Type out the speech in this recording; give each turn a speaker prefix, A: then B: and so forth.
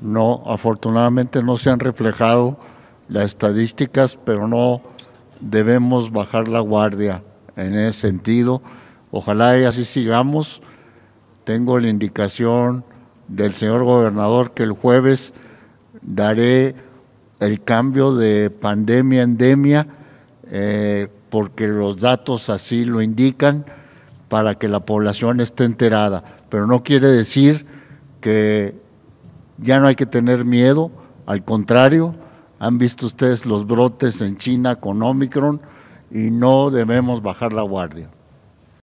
A: no, afortunadamente no se han reflejado las estadísticas, pero no debemos bajar la guardia en ese sentido. Ojalá y así sigamos. Tengo la indicación del señor gobernador que el jueves daré el cambio de pandemia a endemia eh, porque los datos así lo indican para que la población esté enterada. Pero no quiere decir que ya no hay que tener miedo, al contrario, han visto ustedes los brotes en China con Omicron y no debemos bajar la guardia.